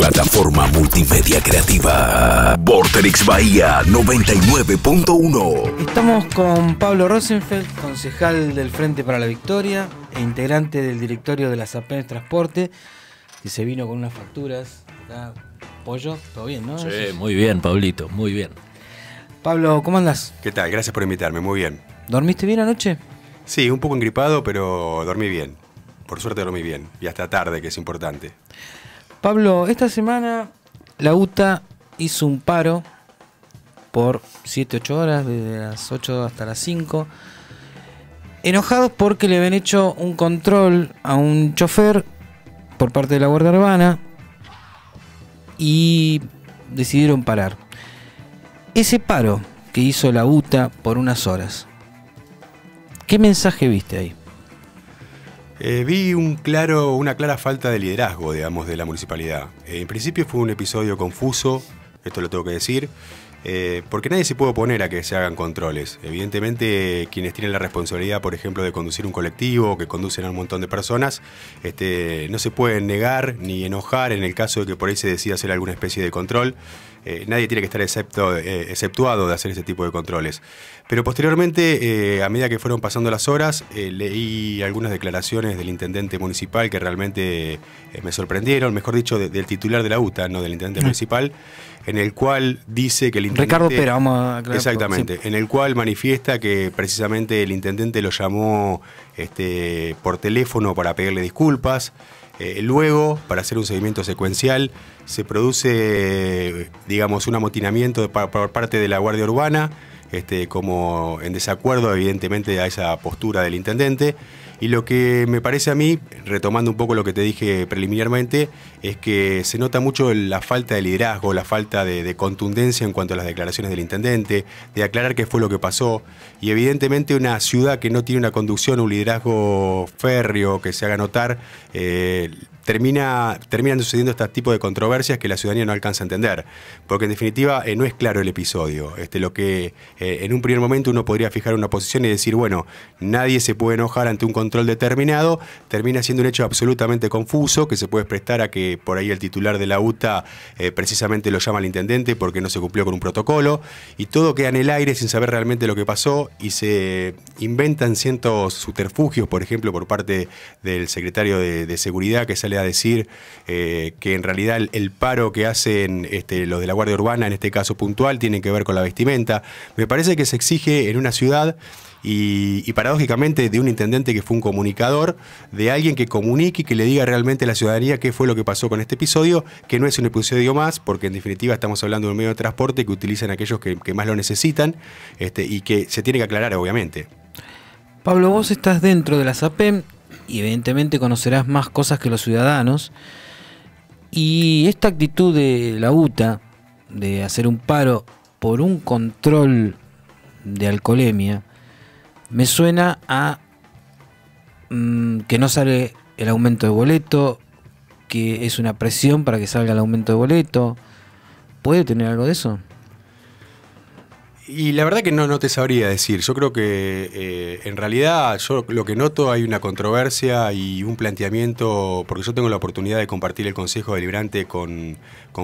Plataforma multimedia creativa. Vorterix Bahía 99.1. Estamos con Pablo Rosenfeld, concejal del Frente para la Victoria e integrante del directorio de las SAPEN Transporte, que se vino con unas facturas. pollo, todo bien, ¿no? Sí, muy bien, Pablito, muy bien. Pablo, ¿cómo andas? ¿Qué tal? Gracias por invitarme, muy bien. ¿Dormiste bien anoche? Sí, un poco engripado, pero dormí bien. Por suerte dormí bien. Y hasta tarde, que es importante. Pablo, esta semana la UTA hizo un paro por 7-8 horas, desde las 8 hasta las 5. Enojados porque le habían hecho un control a un chofer por parte de la Guardia Urbana y decidieron parar. Ese paro que hizo la UTA por unas horas, ¿qué mensaje viste ahí? Eh, vi un claro, una clara falta de liderazgo, digamos, de la municipalidad. Eh, en principio fue un episodio confuso, esto lo tengo que decir, eh, porque nadie se puede oponer a que se hagan controles. Evidentemente, quienes tienen la responsabilidad, por ejemplo, de conducir un colectivo, o que conducen a un montón de personas, este, no se pueden negar ni enojar en el caso de que por ahí se decida hacer alguna especie de control. Eh, nadie tiene que estar eh, exceptuado de hacer ese tipo de controles. Pero posteriormente, a medida que fueron pasando las horas, leí algunas declaraciones del intendente municipal que realmente me sorprendieron, mejor dicho, del titular de la UTA, no del intendente ah. municipal, en el cual dice que el intendente... Ricardo Pera, vamos a aclarar, Exactamente, en el cual manifiesta que precisamente el intendente lo llamó este, por teléfono para pedirle disculpas. Eh, luego, para hacer un seguimiento secuencial, se produce, digamos, un amotinamiento por, parte de la Guardia Urbana, este, como en desacuerdo, evidentemente, a esa postura del intendente. Y lo que me parece a mí, retomando un poco lo que te dije preliminarmente, es que se nota mucho la falta de liderazgo, la falta de, contundencia en cuanto a las declaraciones del intendente, de aclarar qué fue lo que pasó. Y evidentemente una ciudad que no tiene una conducción, un liderazgo férreo que se haga notar, eh, termina, terminan sucediendo este tipo de controversias que la ciudadanía no alcanza a entender, porque en definitiva eh, no es claro el episodio. Este, lo que eh, en un primer momento uno podría fijar una posición y decir, bueno, nadie se puede enojar ante un control determinado, termina siendo un hecho absolutamente confuso que se puede prestar a que por ahí el titular de la UTA eh, precisamente lo llama al intendente porque no se cumplió con un protocolo y todo queda en el aire sin saber realmente lo que pasó y se inventan cientos subterfugios, por ejemplo, por parte del secretario de, de Seguridad que sale decir eh, que en realidad el, paro que hacen este, los de la Guardia Urbana, en este caso puntual, tiene que ver con la vestimenta. Me parece que se exige en una ciudad y, paradójicamente de un intendente que fue un comunicador, de alguien que comunique y que le diga realmente a la ciudadanía qué fue lo que pasó con este episodio, que no es un episodio más, porque en definitiva estamos hablando de un medio de transporte que utilizan aquellos que, más lo necesitan este, y que se tiene que aclarar, obviamente. Pablo, vos estás dentro de la SAPEM, y evidentemente conocerás más cosas que los ciudadanos. Y esta actitud de la UTA, de hacer un paro por un control de alcoholemia, me suena a mm, que no sale el aumento de boleto, que es una presión para que salga el aumento de boleto. ¿Puede tener algo de eso? Y la verdad que no, no te sabría decir. Yo creo que eh, en realidad yo lo que noto hay una controversia y un planteamiento, porque yo tengo la oportunidad de compartir el Consejo Deliberante con,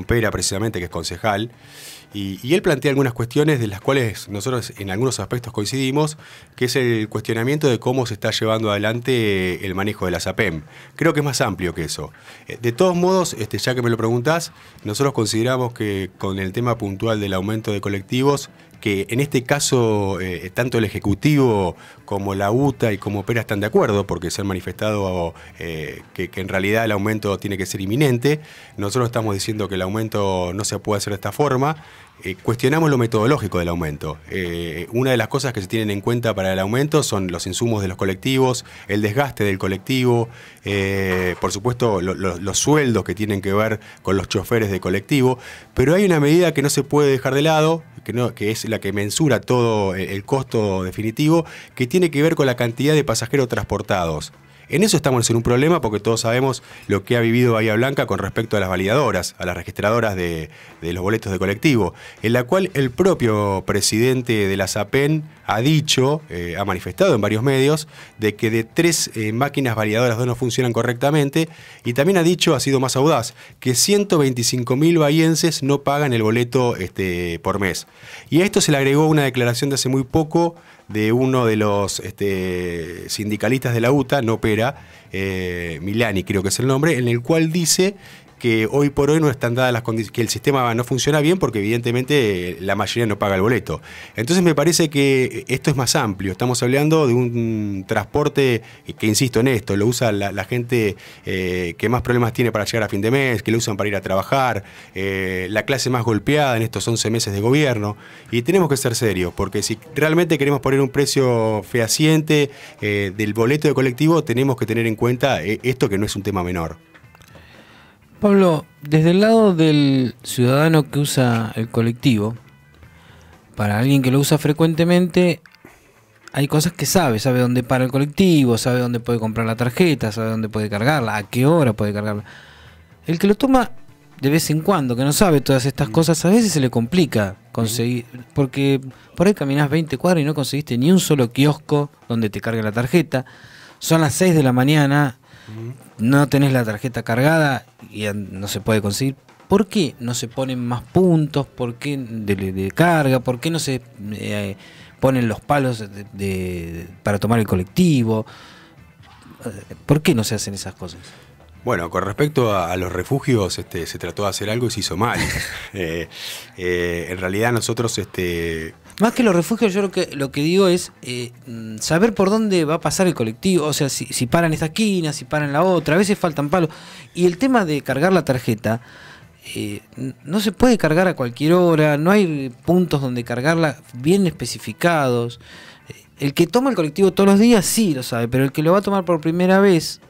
Pera precisamente, que es concejal, y, él plantea algunas cuestiones de las cuales nosotros en algunos aspectos coincidimos, que es el cuestionamiento de cómo se está llevando adelante el manejo de la SAPEM. Creo que es más amplio que eso. Eh, de todos modos, este, ya que me lo preguntás, nosotros consideramos que con el tema puntual del aumento de colectivos, que en este caso eh, tanto el Ejecutivo como la UTA y como PERA están de acuerdo, porque se han manifestado eh, que, en realidad el aumento tiene que ser inminente. Nosotros estamos diciendo que el aumento no se puede hacer de esta forma. Eh, cuestionamos lo metodológico del aumento. una de las cosas que se tienen en cuenta para el aumento son los insumos de los colectivos, el desgaste del colectivo, por supuesto los sueldos que tienen que ver con los choferes de colectivo, pero hay una medida que no se puede dejar de lado, que, que es la que mensura todo eh, el costo definitivo, que tiene que ver con la cantidad de pasajeros transportados. En eso estamos en un problema porque todos sabemos lo que ha vivido Bahía Blanca con respecto a las validadoras, a las registradoras de, los boletos de colectivo, en la cual el propio presidente de la SAPEN ha dicho, eh, ha manifestado en varios medios, de que de tres eh, máquinas validadoras dos no funcionan correctamente y también ha dicho, ha sido más audaz, que 125.000 bahienses no pagan el boleto este, por mes. Y a esto se le agregó una declaración de hace muy poco de uno de los este, sindicalistas de la UTA, no Pera, eh, Milani creo que es el nombre, en el cual dice que hoy por hoy no están dadas las condiciones, que el sistema no funciona bien porque evidentemente eh, la mayoría no paga el boleto. Entonces me parece que esto es más amplio, estamos hablando de un transporte que, insisto en esto, lo usa la, gente eh, que más problemas tiene para llegar a fin de mes, que lo usan para ir a trabajar, eh, la clase más golpeada en estos 11 meses de gobierno, y tenemos que ser serios, porque si realmente queremos poner un precio fehaciente del boleto de colectivo, tenemos que tener en cuenta esto que no es un tema menor. Pablo, desde el lado del ciudadano que usa el colectivo, para alguien que lo usa frecuentemente, hay cosas que sabe, sabe dónde para el colectivo, sabe dónde puede comprar la tarjeta, sabe dónde puede cargarla, a qué hora puede cargarla. El que lo toma de vez en cuando, que no sabe todas estas cosas, a veces se le complica conseguir, porque por ahí caminás 20 cuadros y no conseguiste ni un solo kiosco donde te cargue la tarjeta. Son las 6 de la mañana, no tenés la tarjeta cargada y no se puede conseguir. ¿Por qué no se ponen más puntos? ¿Por qué de, carga? ¿Por qué no se eh, ponen los palos para tomar el colectivo? ¿Por qué no se hacen esas cosas? Bueno, con respecto a, los refugios, este, se trató de hacer algo y se hizo mal. Eh, eh, en realidad nosotros este, más que los refugios, yo lo que, lo que digo es eh, saber por dónde va a pasar el colectivo. O sea, si, si paran esta esquina, si paran la otra, a veces faltan palos. Y el tema de cargar la tarjeta, eh, no se puede cargar a cualquier hora, no hay puntos donde cargarla bien especificados. Eh, el que toma el colectivo todos los días sí lo sabe, pero el que lo va a tomar por primera vez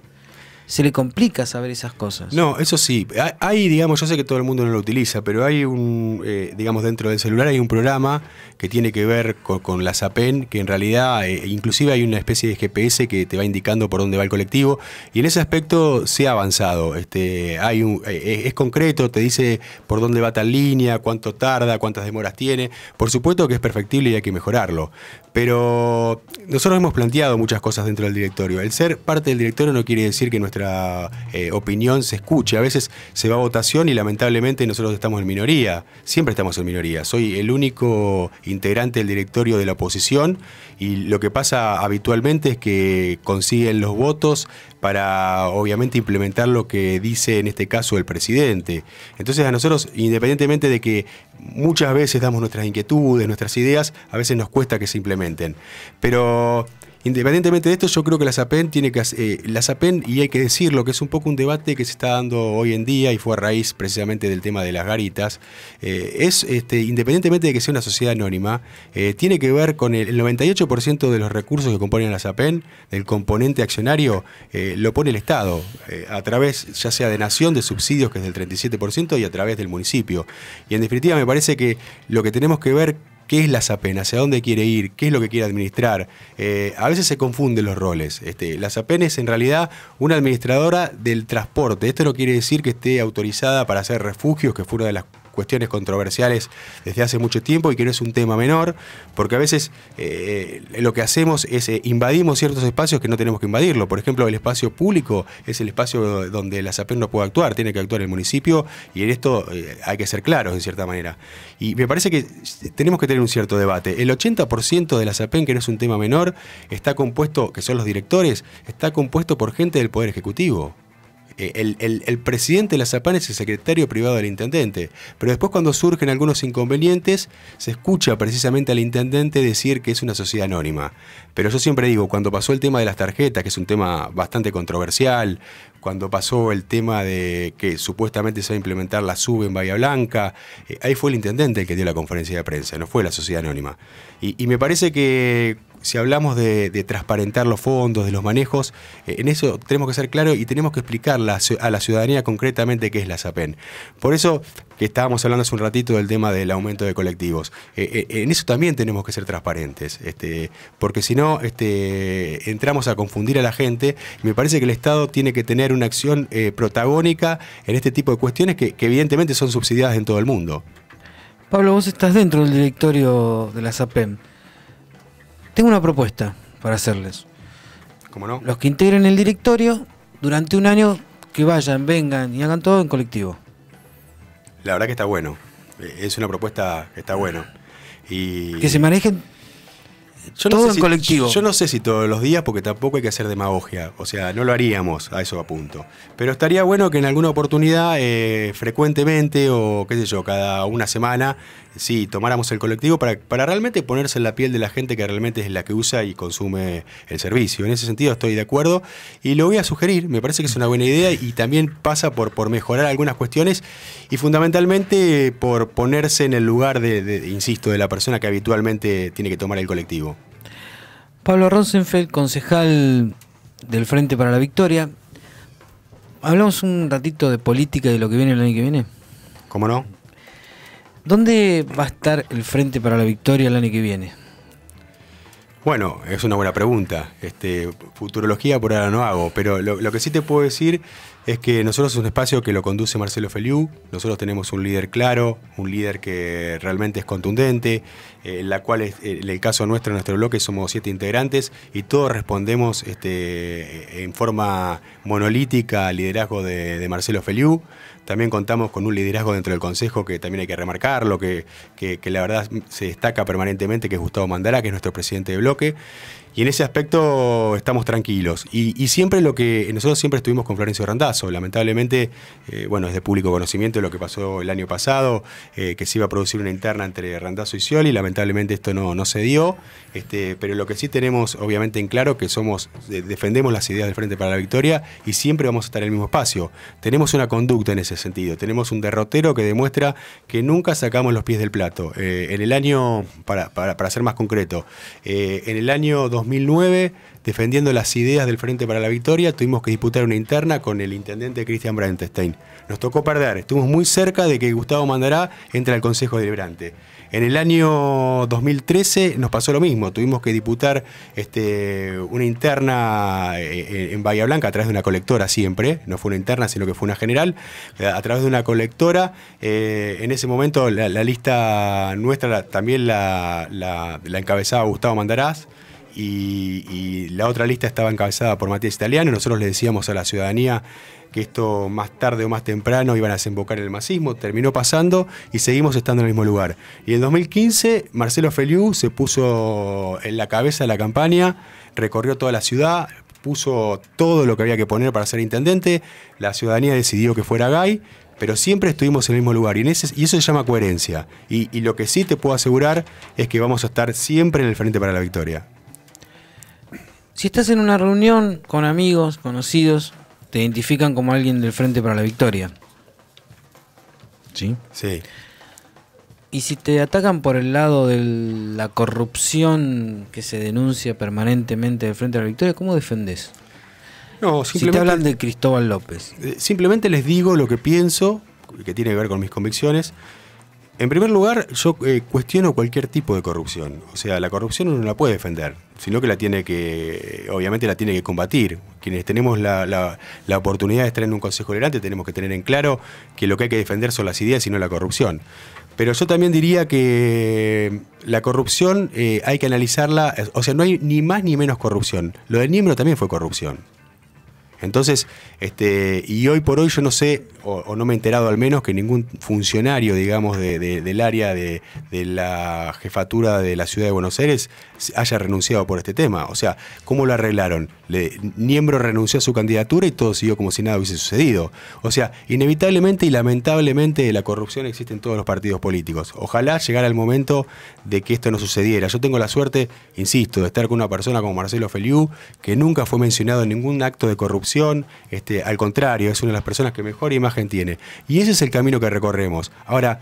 se le complica saber esas cosas. No, eso sí. Hay, digamos, yo sé que todo el mundo no lo utiliza, pero hay un, eh, digamos, dentro del celular hay un programa que tiene que ver con, la SAPEN, que en realidad, eh, inclusive hay una especie de GPS que te va indicando por dónde va el colectivo, y en ese aspecto se ha avanzado. Este, hay un, eh, es concreto, te dice por dónde va tal línea, cuánto tarda, cuántas demoras tiene. Por supuesto que es perfectible y hay que mejorarlo, pero nosotros hemos planteado muchas cosas dentro del directorio. El ser parte del directorio no quiere decir que nuestra eh, opinión se escuche. A veces se va a votación y lamentablemente nosotros estamos en minoría. Siempre estamos en minoría. Soy el único integrante del directorio de la oposición y lo que pasa habitualmente es que consiguen los votos para obviamente implementar lo que dice en este caso el presidente. Entonces a nosotros, independientemente de que muchas veces damos nuestras inquietudes, nuestras ideas, a veces nos cuesta que se implemente. Pero independientemente de esto, yo creo que la SAPEN tiene que eh, la SAPEN, y hay que decirlo, que es un poco un debate que se está dando hoy en día y fue a raíz precisamente del tema de las garitas, eh, es este, independientemente de que sea una sociedad anónima, eh, tiene que ver con el, el 98% de los recursos que componen la SAPEN, del componente accionario, lo pone el Estado, a través ya sea de nación, de subsidios, que es del 37%, y a través del municipio. Y en definitiva me parece que lo que tenemos que ver qué es la SAPEN, hacia dónde quiere ir, qué es lo que quiere administrar. Eh, a veces se confunden los roles. Este, la SAPEN es en realidad una administradora del transporte. Esto no quiere decir que esté autorizada para hacer refugios, que fuera de las cuestiones controversiales desde hace mucho tiempo y que no es un tema menor, porque a veces eh, lo que hacemos es eh, invadimos ciertos espacios que no tenemos que invadirlo. Por ejemplo, el espacio público es el espacio donde la SAPEN no puede actuar, tiene que actuar el municipio y en esto eh, hay que ser claros en cierta manera. Y me parece que tenemos que tener un cierto debate. El 80% de la SAPEN, que no es un tema menor, está compuesto, que son los directores, está compuesto por gente del Poder Ejecutivo. Eh, el, presidente de la Zapan es el secretario privado del intendente. Pero después cuando surgen algunos inconvenientes, se escucha precisamente al intendente decir que es una sociedad anónima. Pero yo siempre digo, cuando pasó el tema de las tarjetas, que es un tema bastante controversial, cuando pasó el tema de que supuestamente se va a implementar la SUBE en Bahía Blanca, eh, ahí fue el intendente el que dio la conferencia de prensa, no fue la sociedad anónima. y me parece que si hablamos de, transparentar los fondos, de los manejos, eh, en eso tenemos que ser claros y tenemos que explicar a la ciudadanía concretamente qué es la SAPEN. Por eso que estábamos hablando hace un ratito del tema del aumento de colectivos. Eh, eh, en eso también tenemos que ser transparentes, este, porque si no este, entramos a confundir a la gente. me parece que el Estado tiene que tener una acción protagónica en este tipo de cuestiones que, evidentemente son subsidiadas en todo el mundo. Pablo, vos estás dentro del directorio de la SAPEN. Tengo una propuesta para hacerles. ¿Cómo no? Los que integren el directorio, durante un año, que vayan, vengan y hagan todo en colectivo. La verdad que está bueno. Eh, es una propuesta que está bueno. Y... Que se manejen yo no sé si, todos los días, porque tampoco hay que hacer demagogia. O sea, no lo haríamos a eso a punto. Pero estaría bueno que en alguna oportunidad, eh, frecuentemente o qué sé yo, cada una semana, sí, tomáramos el colectivo para, para realmente ponerse en la piel de la gente que realmente es la que usa y consume el servicio. En ese sentido estoy de acuerdo y lo voy a sugerir. Me parece que es una buena idea y también pasa por, por mejorar algunas cuestiones y fundamentalmente por ponerse en el lugar de insisto, de la persona que habitualmente tiene que tomar el colectivo. Pablo Rosenfeld, concejal del Frente para la Victoria. Hablamos un ratito de política y de lo que viene el año que viene. ¿Cómo no? ¿Dónde va a estar el Frente para la Victoria el año que viene? Bueno, es una buena pregunta. Este, futurología por ahora no hago, pero lo que sí te puedo decir es que nosotros es un espacio que lo conduce Marcelo Feliú, nosotros tenemos un líder claro, un líder que realmente es contundente, eh, la cual es, eh, en el caso nuestro, en nuestro bloque, somos siete integrantes y todos respondemos este, en forma monolítica al liderazgo de, Marcelo Feliú. También contamos con un liderazgo dentro del Consejo que también hay que remarcarlo, que, que la verdad se destaca permanentemente, que es Gustavo Mandara, que es nuestro presidente de bloque. Y en ese aspecto estamos tranquilos. Y, siempre lo que. Nosotros siempre estuvimos con Florencio Randazzo. Lamentablemente, eh, bueno, es de público conocimiento lo que pasó el año pasado, eh, que se iba a producir una interna entre Randazzo y Scioli. Lamentablemente esto no, no se dio. Este, pero lo que sí tenemos, obviamente, en claro que somos. defendemos las ideas del Frente para la Victoria y siempre vamos a estar en el mismo espacio. Tenemos una conducta en ese sentido. Tenemos un derrotero que demuestra que nunca sacamos los pies del plato. Eh, en el año, para, para ser más concreto, en el año 2000 2009, defendiendo las ideas del Frente para la Victoria, tuvimos que disputar una interna con el intendente Cristian Brandenstein. Nos tocó perder, estuvimos muy cerca de que Gustavo Mandará entre al Consejo Deliberante. En el año 2013 nos pasó lo mismo, tuvimos que disputar este, una interna eh, en Bahía Blanca a través de una colectora siempre, no fue una interna sino que fue una general, a través de una colectora. Eh, en ese momento la, lista nuestra también la, encabezaba Gustavo Mandarás, y, la otra lista estaba encabezada por Matías Italiano. Nosotros le decíamos a la ciudadanía que esto más tarde o más temprano iban a desembocar en el masismo. Terminó pasando y seguimos estando en el mismo lugar. Y en 2015 Marcelo Feliu se puso en la cabeza de la campaña, recorrió toda la ciudad, puso todo lo que había que poner para ser intendente. La ciudadanía decidió que fuera Gay, pero siempre estuvimos en el mismo lugar y, eso se llama coherencia. y, lo que sí te puedo asegurar es que vamos a estar siempre en el frente para la victoria. Si estás en una reunión con amigos, conocidos, te identifican como alguien del Frente para la Victoria. ¿Sí? Sí. Y si te atacan por el lado de la corrupción que se denuncia permanentemente del Frente para la Victoria, ¿cómo defendés? No, simplemente, si te hablan de Cristóbal López. Eh, simplemente les digo lo que pienso, que tiene que ver con mis convicciones, en primer lugar, yo eh, cuestiono cualquier tipo de corrupción. O sea, la corrupción uno no la puede defender, sino que la tiene que, obviamente la tiene que combatir. Quienes tenemos la, oportunidad de estar en un consejo tolerante tenemos que tener en claro que lo que hay que defender son las ideas y no la corrupción. Pero yo también diría que la corrupción eh, hay que analizarla, o sea, no hay ni más ni menos corrupción. Lo del miembro también fue corrupción. Entonces, este, y hoy por hoy yo no sé, o, no me he enterado al menos, que ningún funcionario, digamos, del área de, de, la jefatura de la ciudad de Buenos Aires haya renunciado por este tema. O sea, ¿cómo lo arreglaron? Le, Niembro renunció a su candidatura y todo siguió como si nada hubiese sucedido. O sea, inevitablemente y lamentablemente la corrupción existe en todos los partidos políticos. Ojalá llegara el momento de que esto no sucediera. Yo tengo la suerte, insisto, de estar con una persona como Marcelo Feliú que nunca fue mencionado en ningún acto de corrupción. Este, al contrario, es una de las personas que mejor imagen tiene. Y ese es el camino que recorremos. Ahora,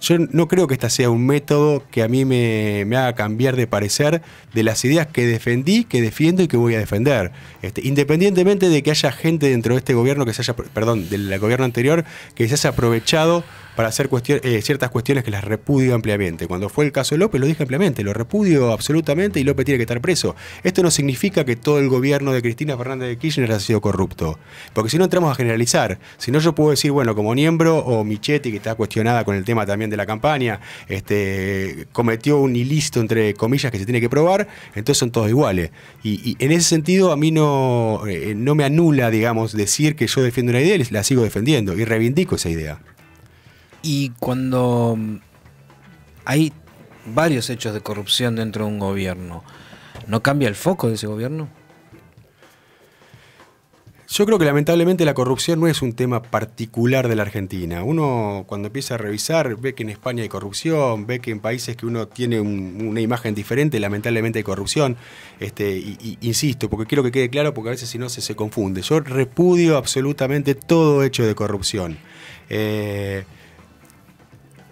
yo no creo que este sea un método que a mí me, haga cambiar de parecer de las ideas que defendí, que defiendo y que voy a defender. Este, independientemente de que haya gente dentro de este gobierno que se haya, perdón, del gobierno anterior, que se haya aprovechado para hacer eh, ciertas cuestiones que las repudio ampliamente. Cuando fue el caso de López, lo dije ampliamente, lo repudio absolutamente y López tiene que estar preso. Esto no significa que todo el gobierno de Cristina Fernández de Kirchner ha sido corrupto, porque si no entramos a generalizar, si no yo puedo decir, bueno, como Niembro o Michetti, que está cuestionada con el tema también de la campaña, este, cometió un ilícito, entre comillas, que se tiene que probar, entonces son todos iguales. Y, en ese sentido a mí no, eh, no me anula, digamos, decir que yo defiendo una idea y la sigo defendiendo y reivindico esa idea. Y cuando mm, hay varios hechos de corrupción dentro de un gobierno, ¿no cambia el foco de ese gobierno? Yo creo que lamentablemente la corrupción no es un tema particular de la Argentina. Uno cuando empieza a revisar ve que en España hay corrupción, ve que en países que uno tiene una imagen diferente lamentablemente hay corrupción. Este, insisto, porque quiero que quede claro porque a veces si no se, se confunde. Yo repudio absolutamente todo hecho de corrupción. Eh,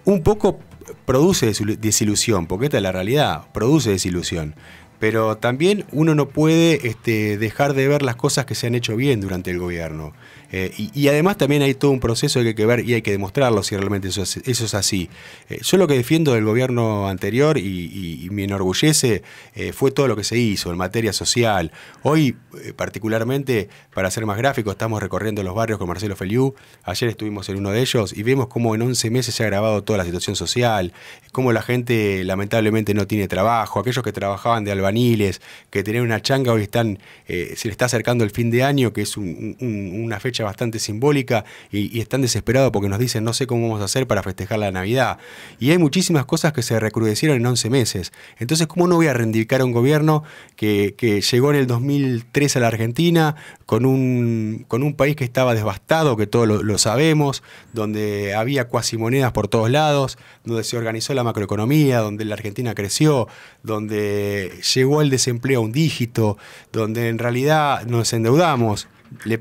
un poco produce desilusión, porque esta es la realidad, produce desilusión. Pero también uno no puede este, dejar de ver las cosas que se han hecho bien durante el gobierno. Eh, y, además también hay todo un proceso que hay que ver y hay que demostrarlo si realmente eso es, así. Eh, yo lo que defiendo del gobierno anterior y, me enorgullece eh, fue todo lo que se hizo en materia social. Hoy, particularmente, para ser más gráfico, estamos recorriendo los barrios con Marcelo Feliú. Ayer estuvimos en uno de ellos y vemos cómo en 11 meses se ha agravado toda la situación social, cómo la gente lamentablemente no tiene trabajo, aquellos que trabajaban de albaniles, que tenían una changa, hoy están, se le está acercando el fin de año, que es una fecha bastante simbólica y, están desesperados porque nos dicen no sé cómo vamos a hacer para festejar la Navidad. Y hay muchísimas cosas que se recrudecieron en 11 meses. Entonces, ¿cómo no voy a reivindicar a un gobierno que, llegó en el 2003 a la Argentina con un, con un país que estaba devastado, que todos lo, lo sabemos, donde había cuasimonedas por todos lados, donde se organizó la macroeconomía, donde la Argentina creció, donde llegó el desempleo a un dígito, donde en realidad nos endeudamos,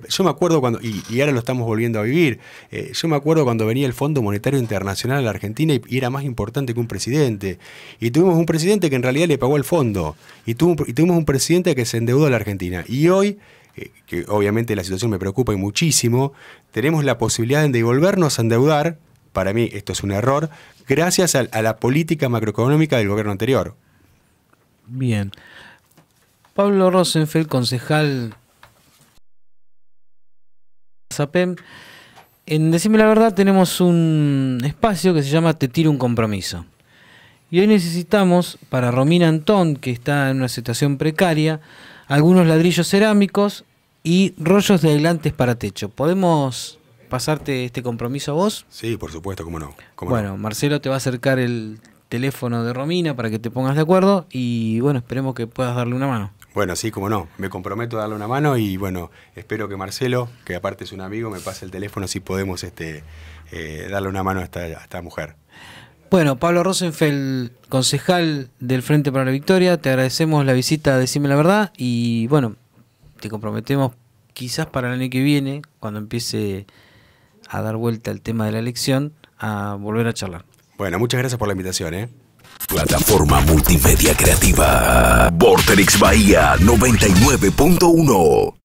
yo me acuerdo cuando, y, ahora lo estamos volviendo a vivir, eh, yo me acuerdo cuando venía el Fondo Monetario Internacional a la Argentina y, era más importante que un presidente. Y tuvimos un presidente que en realidad le pagó al fondo. Y, tuvimos un presidente que se endeudó a la Argentina. Y hoy eh, que obviamente la situación me preocupa y muchísimo, tenemos la posibilidad de volvernos a endeudar, para mí esto es un error, gracias a la política macroeconómica del gobierno anterior. Bien. Pablo Rosenfeld, concejal SAPEM. En Decime la Verdad tenemos un espacio que se llama Te tiro un compromiso. Y hoy necesitamos, para Romina Antón, que está en una situación precaria, algunos ladrillos cerámicos y rollos de adelante para techo. ¿Podemos pasarte este compromiso a vos? Sí, por supuesto, cómo no. bueno, Marcelo te va a acercar el teléfono de Romina para que te pongas de acuerdo y bueno, esperemos que puedas darle una mano. Bueno, sí, como no, me comprometo a darle una mano y bueno, espero que Marcelo, que aparte es un amigo, me pase el teléfono si podemos este, eh, darle una mano a esta, a esta mujer. Bueno, Pablo Rosenfeld, concejal del Frente para la Victoria, te agradecemos la visita, decime la verdad, y bueno, te comprometemos quizás para el año que viene, cuando empiece a dar vuelta el tema de la elección, a volver a charlar. Bueno, muchas gracias por la invitación. ¿eh? Plataforma multimedia creativa. Vorterix Bahía 99.1.